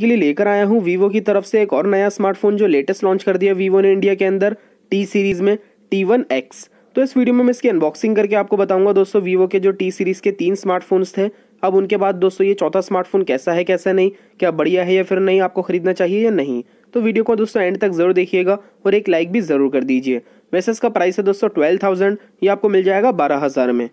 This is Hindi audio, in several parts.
के लिए लेकर आया हूँ वीवो की तरफ से एक और नया स्मार्टफोन जो लेटेस्ट लॉन्च कर दिया वीवो ने इंडिया के अंदर टी सीरीज में टी वन एक्स तो इस वीडियो में मैं इसकी अनबॉक्सिंग करके आपको बताऊंगा दोस्तों वीवो के जो टी सीरीज के तीन स्मार्टफोन्स थे अब उनके बाद दोस्तों ये चौथा स्मार्टफोन कैसा है कैसा नहीं क्या बढ़िया है या फिर नहीं आपको खरीदना चाहिए या नहीं तो वीडियो को दोस्तों एंड तक जरूर देखिएगा और एक लाइक भी जरूर कर दीजिए वैसे इसका प्राइस है दोस्तों ट्वेल्व थाउजेंड ये आपको मिल जाएगा बारह हज़ार में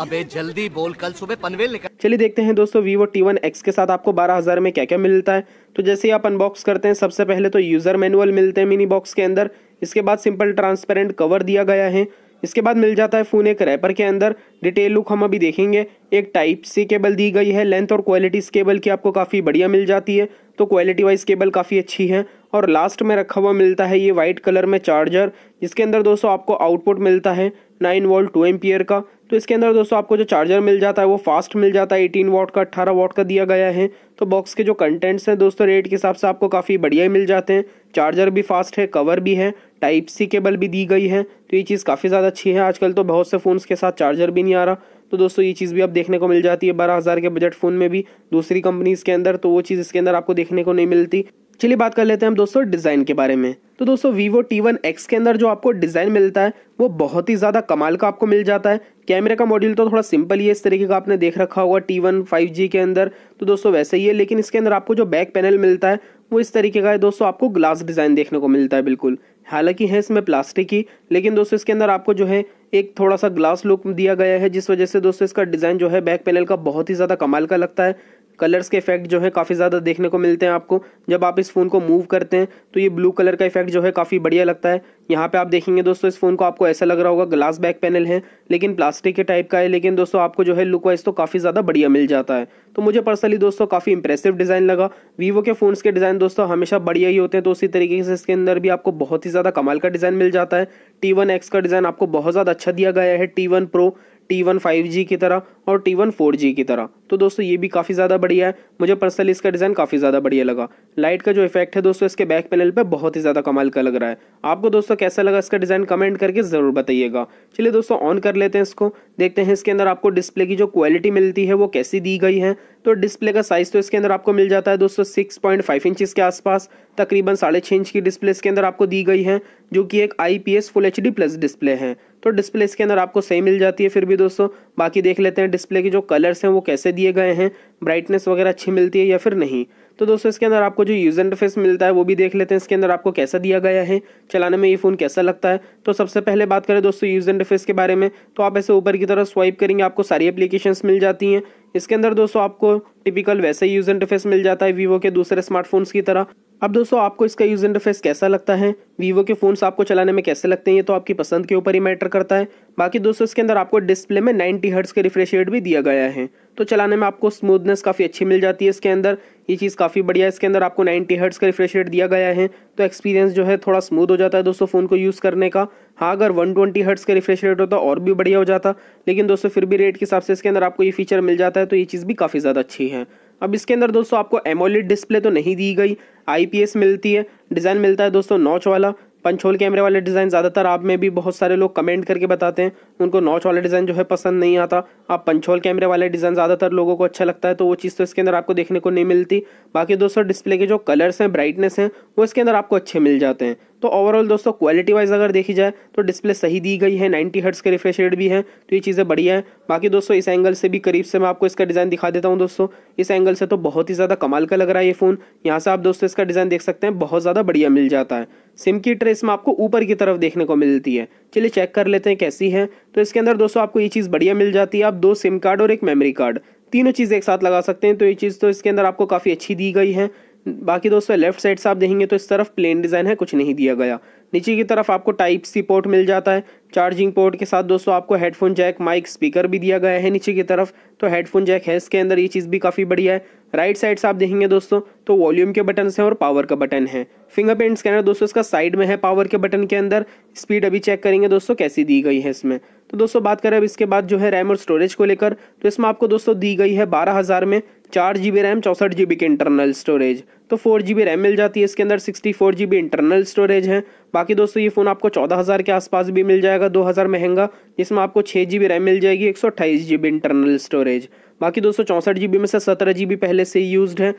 अबे जल्दी बोल कल सुबह पनवेल निकल चलिए देखते हैं दोस्तों vivo टी वन एक्स के साथ आपको बारह हज़ार में क्या क्या मिलता है तो जैसे ही आप अनबॉक्स करते हैं सबसे पहले तो यूज़र मैनुअल मिलते हैं मिनी बॉक्स के अंदर इसके बाद सिंपल ट्रांसपेरेंट कवर दिया गया है इसके बाद मिल जाता है फ़ोन एक रैपर के अंदर डिटेल लुक हम अभी देखेंगे एक टाइप सी केबल दी गई है लेंथ और क्वालिटी इस केबल की आपको काफ़ी बढ़िया मिल जाती है तो क्वालिटी वाइज केबल काफ़ी अच्छी है और लास्ट में रखा हुआ मिलता है ये वाइट कलर में चार्जर जिसके अंदर दोस्तों आपको आउटपुट मिलता है नाइन वोल्ट टू एम का तो इसके अंदर दोस्तों आपको जो चार्जर मिल जाता है वो फास्ट मिल जाता है एटीन वॉट का अट्ठारह वॉट का दिया गया है तो बॉक्स के जो कंटेंट्स हैं दोस्तों रेट के हिसाब से आपको काफ़ी बढ़िया मिल जाते हैं चार्जर भी फास्ट है कवर भी है टाइप सी केबल भी दी गई है तो ये चीज़ काफ़ी ज़्यादा अच्छी है आजकल तो बहुत से फ़ोन्स के साथ चार्जर भी नहीं आ रहा तो दोस्तों ये चीज़ भी आप देखने को मिल जाती है बारह हज़ार के बजट फ़ोन में भी दूसरी कंपनीज़ के अंदर तो वो चीज़ इसके अंदर आपको देखने को नहीं मिलती चलिए बात कर लेते हैं हम दोस्तों डिज़ाइन के बारे में तो दोस्तों वीवो टी वन एक्स के अंदर जो आपको डिज़ाइन मिलता है वो बहुत ही ज़्यादा कमाल का आपको मिल जाता है कैमरे का मॉड्यूल तो थोड़ा सिंपल ही है इस तरीके का आपने देख रखा होगा टी वन फाइव जी के अंदर तो दोस्तों वैसे ही है लेकिन इसके अंदर आपको जो बैक पैनल मिलता है वो इस तरीके का है दोस्तों आपको ग्लास डिज़ाइन देखने को मिलता है बिल्कुल हालांकि है इसमें प्लास्टिक ही लेकिन दोस्तों इसके अंदर आपको जो है एक थोड़ा सा ग्लास लुक दिया गया है जिस वजह से दोस्तों इसका डिज़ाइन जो है बैक पैनल का बहुत ही ज़्यादा कमाल का लगता है कलर्स के इफेक्ट जो है काफ़ी ज़्यादा देखने को मिलते हैं आपको जब आप इस फ़ोन को मूव करते हैं तो ये ब्लू कलर का इफेक्ट जो है काफ़ी बढ़िया लगता है यहाँ पे आप देखेंगे दोस्तों इस फ़ोन को आपको ऐसा लग रहा होगा ग्लास बैक पैनल है लेकिन प्लास्टिक के टाइप का है लेकिन दोस्तों आपको जो है लुक वाइज तो काफ़ी ज़्यादा बढ़िया मिल जाता है तो मुझे पर्सनली दोस्तों काफ़ी इंप्रेसिव डिज़ाइन लगा वीवो के फ़ोन्स के डिज़ाइन दोस्तों हमेशा बढ़िया ही होते हैं तो उसी तरीके से इसके अंदर भी आपको बहुत ही ज़्यादा कमाल का डिज़ाइन मिल जाता है टी वन एक्स का डिज़ाइन आपको बहुत ज़्यादा अच्छा दिया गया है T one pro T one five G की तरह और टी वन फोर जी की तरह तो दोस्तों ये भी काफ़ी ज़्यादा बढ़िया है मुझे पर्सनली इसका डिज़ाइन काफ़ी ज़्यादा बढ़िया लगा लाइट का जो इफेक्ट है दोस्तों इसके बैक पैनल पे बहुत ही ज़्यादा कमाल का लग रहा है आपको दोस्तों कैसा लगा इसका डिज़ाइन कमेंट करके ज़रूर बताइएगा चलिए दोस्तों ऑन कर लेते हैं इसको देखते हैं इसके अंदर आपको डिस्प्ले की जो क्वालिटी मिलती है वो कैसी दी गई है तो डिस्प्ले का साइज़ तो इसके अंदर आपको मिल जाता है दोस्तों सिक्स पॉइंट फाइव के आसपास तकरीबन साढ़े छः इंच की डिस्प्ले इसके अंदर आपको दी गई है जो कि एक I P S full H D plus display है तो डिस्प्ले इसके अंदर आपको सही मिल जाती है फिर भी दोस्तों बाकी देख लेते हैं डिस्प्ले के जो कलर्स हैं वो कैसे दिए गए हैं ब्राइटनेस वगैरह अच्छी मिलती है या फिर नहीं तो दोस्तों इसके अंदर आपको जो एंड इंटरफेस मिलता है वो भी देख लेते हैं इसके अंदर आपको कैसा दिया गया है चलाने में ये फ़ोन कैसा लगता है तो सबसे पहले बात करें दोस्तों यूज़र इंटरफेस के बारे में तो आप ऐसे ऊपर की तरफ स्वाइप करेंगे आपको सारी एप्लीकेशंस मिल जाती हैं इसके अंदर दोस्तों आपको टिपिकल वैसे ही यूज़र इंटरफेस मिल जाता है वीवो के दूसरे स्मार्टफोन्स की तरह अब दोस्तों आपको इसका यूज़ इंटरफेस कैसा लगता है वीवो के फ़ोन्स आपको चलाने में कैसे लगते हैं ये तो आपकी पसंद के ऊपर ही मैटर करता है बाकी दोस्तों इसके अंदर आपको डिस्प्ले में 90 हर्ट्स के रिफ्रेश रेट भी दिया गया है तो चलाने में आपको स्मूथनेस काफ़ी अच्छी मिल जाती है इसके अंदर ये चीज़ काफ़ी बढ़िया इसके अंदर आपको नाइन्टी हर्ट्स का रिफ्रेश रेट दिया गया है तो एक्सपीरियंस जो है थोड़ा स्मूथ हो जाता है दोस्तों फ़ोन को यूज़ करने का हाँ अगर ट्वेंटी हर्ट्स का रिफ्रेश रेट होता और भी बढ़िया हो जाता लेकिन दोस्तों फिर भी रेट के हिसाब से इसके अंदर आपको ये फीचर मिल जाता है तो ये चीज़ भी काफ़ी ज़्यादा अच्छी है अब इसके अंदर दोस्तों आपको एमोलिड डिस्प्ले तो नहीं दी गई आईपीएस मिलती है डिज़ाइन मिलता है दोस्तों नॉच वाला पंचोल कैमरे वाले डिज़ाइन ज़्यादातर आप में भी बहुत सारे लोग कमेंट करके बताते हैं उनको नॉच वाला डिज़ाइन जो है पसंद नहीं आता आप पंचोल कैमरे वाले डिज़ाइन ज़्यादातर लोगों को अच्छा लगता है तो वो चीज़ तो इसके अंदर आपको देखने को नहीं मिलती बाकी दोस्तों डिस्प्ले के जो कलर्स हैं ब्राइटनेस हैं वो इसके अंदर आपको अच्छे मिल जाते हैं तो ओवरऑल दोस्तों क्वालिटी वाइज अगर देखी जाए तो डिस्प्ले सही दी गई है नाइन्टी हर्ट्स के रिफ्रेश रेट भी है तो ये चीज़ें बढ़िया है बाकी दोस्तों इस एंगल से भी करीब से मैं आपको इसका डिज़ाइन दिखा देता हूँ दोस्तों इस एंगल से तो बहुत ही ज़्यादा कमाल का लग रहा है ये फ़ोन यहाँ से आप दोस्तों इसका डिज़ाइन देख सकते हैं बहुत ज़्यादा बढ़िया मिल जाता है सिम की ट्रेस में आपको ऊपर की तरफ देखने को मिलती है चलिए चेक कर लेते हैं कैसी है तो इसके अंदर दोस्तों आपको ये चीज़ बढ़िया मिल जाती है आप दो सिम कार्ड और एक मेमोरी कार्ड तीनों चीज़ एक साथ लगा सकते हैं तो ये चीज़ तो इसके अंदर आपको काफ़ी अच्छी दी गई है बाकी दोस्तों लेफ्ट साइड से आप देखेंगे तो इस तरफ प्लेन डिज़ाइन है कुछ नहीं दिया गया नीचे की तरफ आपको टाइप सी पोर्ट मिल जाता है चार्जिंग पोर्ट के साथ दोस्तों आपको हेडफोन जैक माइक स्पीकर भी दिया गया है नीचे की तरफ तो हेडफोन जैक है इसके अंदर ये चीज़ भी काफ़ी बढ़िया है राइट साइड से आप देखेंगे दोस्तों तो वॉल्यूम के बटन हैं और पावर का बटन है फिंगरप्रिंट स्कैनर दोस्तों इसका साइड में है पावर के बटन के अंदर स्पीड अभी चेक करेंगे दोस्तों कैसी दी गई है इसमें तो दोस्तों बात करें अब इसके बाद जो है रैम और स्टोरेज को लेकर तो इसमें आपको दोस्तों दी गई है बारह हज़ार में चार जी बी रैम चौंसठ जी बी की इंटरनल स्टोरेज तो फोर जी बी रैम मिल जाती है इसके अंदर sixty four G B internal storage है बाकी दोस्तों ये फ़ोन आपको चौदह हज़ार के आसपास भी मिल जाएगा दो हज़ार महंगा जिसमें आपको छः जी बी रैम मिल जाएगी एक सौ अट्ठाईस जी बी इंटरनल स्टोरेज बाकी दोस्तों चौंसठ जी बी में से सत्रह जी बी पहले से यूज़ है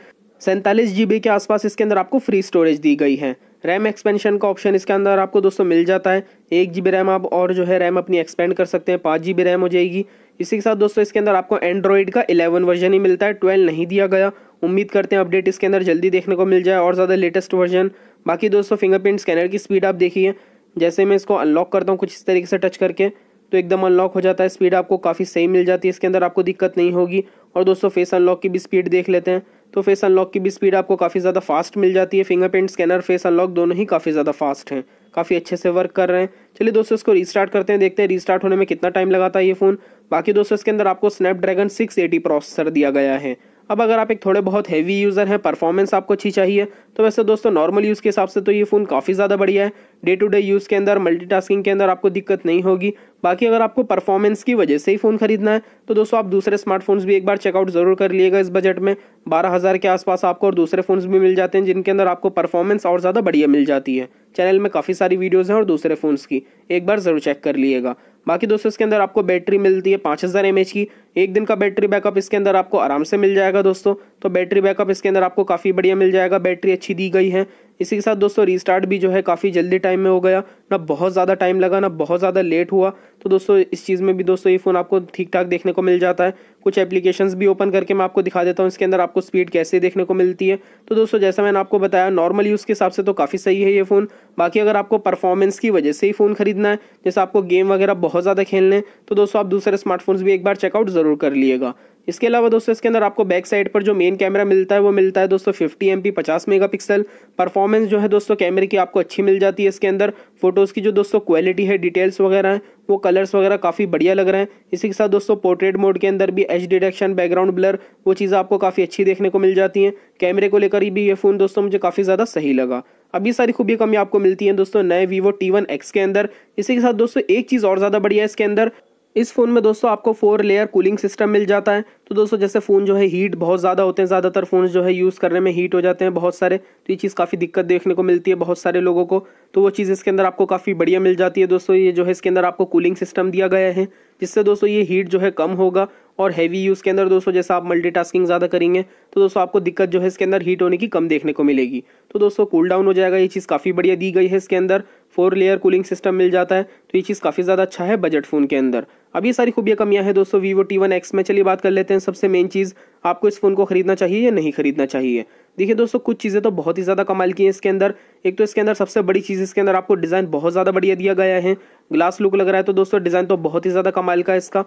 सैंतालीस जी बी के आसपास इसके अंदर आपको फ्री स्टोरेज दी गई है रैम एक्सपेंशन का ऑप्शन इसके अंदर आपको दोस्तों मिल जाता है एक जी रैम आप और जो है रैम अपनी एक्सपेंड कर सकते हैं पाँच जी रैम हो जाएगी इसी के साथ दोस्तों इसके अंदर आपको एंड्रॉइड का इलेवन वर्जन ही मिलता है ट्वेल्व नहीं दिया गया उम्मीद करते हैं अपडेट इसके अंदर जल्दी देखने को मिल जाए और ज़्यादा लेटेस्ट वर्जन बाकी दोस्तों फिंगरप्रिंट स्कैनर की स्पीड आप देखिए जैसे मैं इसको अनलॉक करता हूँ कुछ इस तरीके से टच करके तो एकदम अनलॉक हो जाता है स्पीड आपको काफ़ी सही मिल जाती है इसके अंदर आपको दिक्कत नहीं होगी और दोस्तों फेस अनलॉक की भी स्पीड देख लेते हैं तो फेस अनलॉक की भी स्पीड आपको काफ़ी ज़्यादा फास्ट मिल जाती है फिंगरप्रिंट स्कैनर फेस अनलॉक दोनों ही काफ़ी ज़्यादा फास्ट हैं काफ़ी अच्छे से वर्क कर रहे हैं चलिए दोस्तों इसको रीस्टार्ट करते हैं देखते हैं रीस्टार्ट होने में कितना टाइम लगाता है ये फ़ोन बाकी दोस्तों इसके अंदर आपको स्नैपड्रैगन सिक्स एटी प्रोसेसर दिया गया है अब अगर आप एक थोड़े बहुत हैवी यूज़र हैं परफॉर्मेंस आपको अच्छी चाहिए तो वैसे दोस्तों नॉर्मल यूज़ के हिसाब से तो ये फ़ोन काफ़ी ज़्यादा बढ़िया है डे टू डे यूज़ के अंदर मल्टीटास्किंग के अंदर आपको दिक्कत नहीं होगी बाकी अगर आपको परफॉर्मेंस की वजह से ही फ़ोन खरीदना है तो दोस्तों आप दूसरे स्मार्टफोन्स भी एक बार चेकआउट ज़रूर कर लिएगा इस बजट में बारह हज़ार के आसपास आपको और दूसरे फ़ोन्स भी मिल जाते हैं जिनके अंदर आपको परफॉर्मेंस और ज़्यादा बढ़िया मिल जाती है चैनल में काफ़ी सारी वीडियोज़ हैं और दूसरे फ़ोन्स की एक बार ज़रूर चेक कर लिएगा बाकी दोस्तों इसके अंदर आपको बैटरी मिलती है पाँच हज़ार एम की एक दिन का बैटरी बैकअप इसके अंदर आपको आराम से मिल जाएगा दोस्तों तो बैटरी बैकअप इसके अंदर आपको काफ़ी बढ़िया मिल जाएगा बैटरी अच्छी दी गई है इसी के साथ दोस्तों रीस्टार्ट भी जो है काफ़ी जल्दी टाइम में हो गया ना बहुत ज़्यादा टाइम लगा ना बहुत ज़्यादा लेट हुआ तो दोस्तों इस चीज़ में भी दोस्तों ये फ़ोन आपको ठीक ठाक देखने को मिल जाता है कुछ एप्लीकेशंस भी ओपन करके मैं आपको दिखा देता हूँ इसके अंदर आपको स्पीड कैसे देखने को मिलती है तो दोस्तों जैसा मैंने आपको बताया नॉर्मल यूज़ के हिसाब से तो काफ़ी सही है ये फ़ोन बाकी अगर आपको परफॉर्मेंस की वजह से ही फ़ोन खरीदना है जैसे आपको गेम वगैरह बहुत ज़्यादा खेलने तो दोस्तों आप दूसरे स्मार्टफोन्स भी एक बार चेकआउट ज़रूर कर लिएगा इसके अलावा दोस्तों इसके अंदर आपको बैक साइड पर जो मेन कैमरा मिलता है वो मिलता है दोस्तों फिफ्टी एम पी पचास मेगा पिक्सल परफॉर्मेंस जो है दोस्तों कैमरे की आपको अच्छी मिल जाती है इसके अंदर फोटोज़ की जो दोस्तों क्वालिटी है डिटेल्स वगैरह हैं वो कलर्स वगैरह काफ़ी बढ़िया लग रहे हैं इसी के साथ दोस्तों पोर्ट्रेट मोड के अंदर भी एच डिटेक्शन बैकग्राउंड ब्लर वो चीज़ें आपको काफ़ी अच्छी देखने को मिल जाती हैं कैमरे को लेकर भी ये फ़ोन दोस्तों मुझे काफ़ी ज़्यादा सही लगा अभी सारी खूबियाँ कमी आपको मिलती हैं दोस्तों नए वीवो टी वन एक्स के अंदर इसी के साथ दोस्तों एक चीज़ और ज़्यादा बढ़िया है इसके अंदर इस फ़ोन में दोस्तों आपको फोर लेयर कूलिंग सिस्टम मिल जाता है तो दोस्तों जैसे फ़ोन जो है हीट बहुत ज़्यादा होते हैं ज़्यादातर फ़ोन जो है यूज़ करने में हीट हो जाते हैं बहुत सारे तो ये चीज़ काफ़ी दिक्कत देखने को मिलती है बहुत सारे लोगों को तो वो चीज़ इसके अंदर आपको काफ़ी बढ़िया मिल जाती है दोस्तों ये जो है इसके अंदर आपको कूलिंग सिस्टम दिया गया है जिससे दोस्तों ये हीट जो है कम होगा और हैवी यूज़ के अंदर दोस्तों जैसा आप मल्टीटास्किंग ज़्यादा करेंगे तो दोस्तों आपको दिक्कत जो है इसके अंदर हीट होने की कम देखने को मिलेगी तो दोस्तों कूल डाउन हो जाएगा ये चीज़ काफ़ी बढ़िया दी गई है इसके अंदर फोर लेयर कूलिंग सिस्टम मिल जाता है तो ये चीज़ काफ़ी ज़्यादा अच्छा है बजट फ़ोन के अंदर अब ये सारी खूबियाँ कमियाँ हैं दोस्तों वीवो टी वन एक्स में चलिए बात कर लेते हैं सबसे मेन चीज़ आपको इस फ़ोन को खरीदना चाहिए या नहीं खरीदना चाहिए देखिए दोस्तों कुछ चीज़ें तो बहुत ही ज़्यादा कमाल की हैं इसके अंदर एक तो इसके अंदर सबसे बड़ी चीज़ इसके अंदर आपको डिज़ाइन बहुत ज़्यादा बढ़िया दिया गया है ग्लास लुक लग रहा है तो दोस्तों डिज़ाइन तो बहुत ही ज़्यादा कमाल का है इसका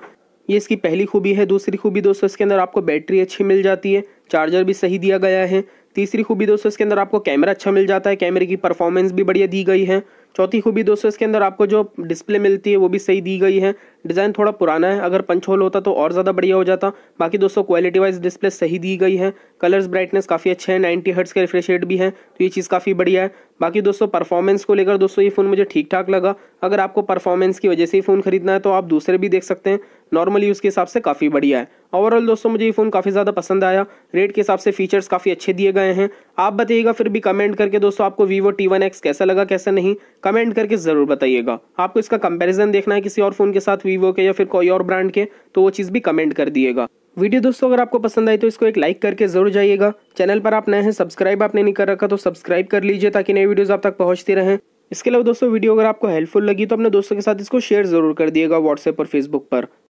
ये इसकी पहली खूबी है दूसरी खूबी दोस्तों इसके अंदर आपको बैटरी अच्छी मिल जाती है चार्जर भी सही दिया गया है तीसरी खूबी दोस्तों इसके अंदर आपको कैमरा अच्छा मिल जाता है कैमरे की परफॉर्मेंस भी बढ़िया दी गई है चौथी खूबी दोस्तों इसके अंदर आपको जो डिस्प्ले मिलती है वो भी सही दी गई है डिज़ाइन थोड़ा पुराना है अगर पंच होल होता तो और ज़्यादा बढ़िया हो जाता बाकी दोस्तों क्वालिटी वाइज डिस्प्ले सही दी गई है कलर्स ब्राइटनेस काफ़ी अच्छे हैं नाइन्टी हर्ट्स के रिफ्रेश रेट भी हैं तो ये चीज़ काफ़ी बढ़िया है बाकी दोस्तों परफॉर्मेंस को लेकर दोस्तों ये फ़ोन मुझे ठीक ठाक लगा अगर आपको परफॉर्मेंस की वजह से ही फ़ोन खरीदना है तो आप दूसरे भी देख सकते हैं नॉर्मल यूज़ के हिसाब से काफ़ी बढ़िया है ओवरऑल दोस्तों मुझे ये फ़ोन काफ़ी ज़्यादा पसंद आया रेट के हिसाब से फीचर्स काफ़ी अच्छे दिए गए हैं आप बताइएगा फिर भी कमेंट करके दोस्तों आपको वीवो टी वन एक्स कैसा लगा कैसा नहीं कमेंट करके ज़रूर बताइएगा आपको इसका कंपेरिजन देखना है किसी और फ़ोन के साथ वीवो के या फिर कोई और ब्रांड के तो वो चीज़ भी कमेंट कर दिएगा वीडियो दोस्तों अगर आपको पसंद आई तो इसको एक लाइक करके जरूर जाइएगा चैनल पर आप नए हैं सब्सक्राइब आपने नहीं कर रखा तो सब्सक्राइब कर लीजिए ताकि नई वीडियोज आप तक पहुँचती रहें इसके अलावा दोस्तों वीडियो अगर आपको हेल्पफुल लगी तो अपने दोस्तों के साथ इसको शेयर जरूर कर दिएगा व्हाट्सएप और फेसबुक पर